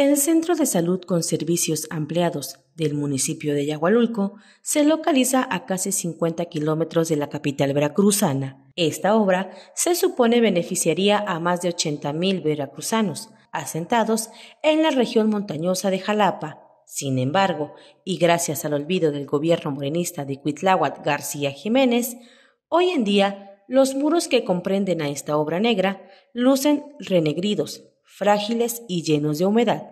El Centro de Salud con Servicios Ampliados del municipio de Yagualulco se localiza a casi 50 kilómetros de la capital veracruzana. Esta obra se supone beneficiaría a más de 80.000 veracruzanos asentados en la región montañosa de Jalapa. Sin embargo, y gracias al olvido del gobierno morenista de Cuitláhuac García Jiménez, hoy en día los muros que comprenden a esta obra negra lucen renegridos, frágiles y llenos de humedad.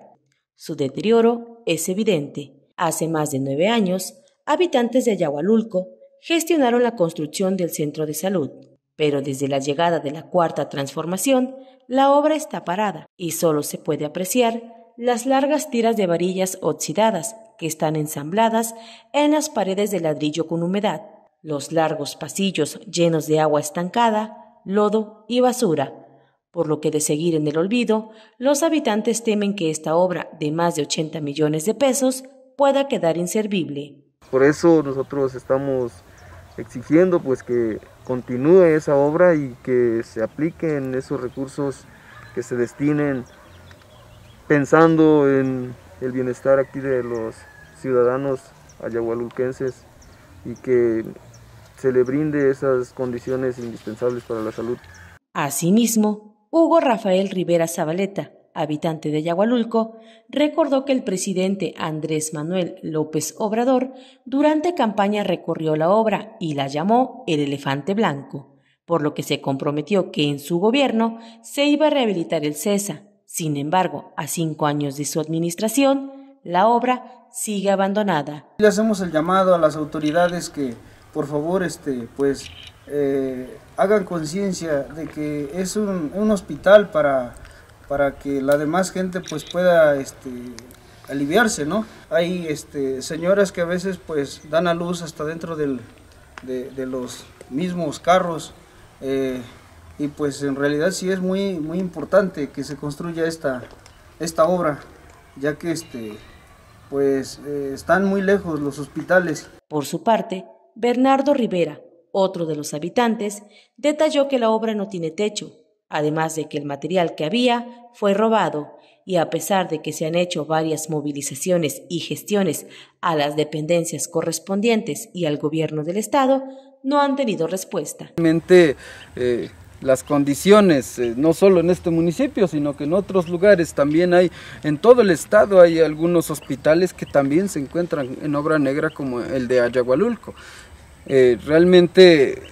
Su deterioro es evidente. Hace más de nueve años, habitantes de Ayahualulco gestionaron la construcción del centro de salud, pero desde la llegada de la cuarta transformación, la obra está parada y solo se puede apreciar las largas tiras de varillas oxidadas que están ensambladas en las paredes de ladrillo con humedad, los largos pasillos llenos de agua estancada, lodo y basura, por lo que de seguir en el olvido, los habitantes temen que esta obra de más de 80 millones de pesos pueda quedar inservible. Por eso nosotros estamos exigiendo pues que continúe esa obra y que se apliquen esos recursos que se destinen pensando en el bienestar aquí de los ciudadanos ayahualulquenses y que se le brinde esas condiciones indispensables para la salud. Asimismo, Hugo Rafael Rivera Zabaleta, habitante de Yagualulco, recordó que el presidente Andrés Manuel López Obrador durante campaña recorrió la obra y la llamó el elefante blanco, por lo que se comprometió que en su gobierno se iba a rehabilitar el CESA. Sin embargo, a cinco años de su administración, la obra sigue abandonada. Le hacemos el llamado a las autoridades que, por favor, este, pues eh, hagan conciencia de que es un, hospital para, para que la demás gente pues pueda este, aliviarse, ¿no? Hay este, señoras que a veces pues dan a luz hasta dentro de, los mismos carros eh, y pues en realidad sí es muy, muy importante que se construya esta, esta obra, ya que este, pues eh, están muy lejos los hospitales. Por su parte, Bernardo Rivera, otro de los habitantes detalló que la obra no tiene techo, además de que el material que había fue robado y a pesar de que se han hecho varias movilizaciones y gestiones a las dependencias correspondientes y al gobierno del estado, no han tenido respuesta. Realmente eh, las condiciones, eh, no solo en este municipio, sino que en otros lugares también hay, en todo el estado hay algunos hospitales que también se encuentran en obra negra como el de Ayagualulco. Eh, realmente eh,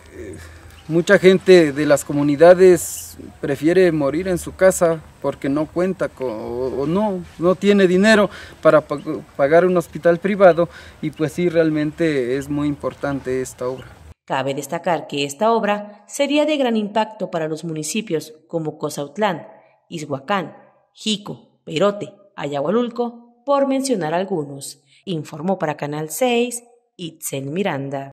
mucha gente de las comunidades prefiere morir en su casa porque no cuenta con, o no, no tiene dinero para pagar un hospital privado y pues sí, realmente es muy importante esta obra. Cabe destacar que esta obra sería de gran impacto para los municipios como Cosautlán, Izhuacán, Jico, Perote, Ayahualulco, por mencionar algunos, informó para Canal 6 Itzel Miranda.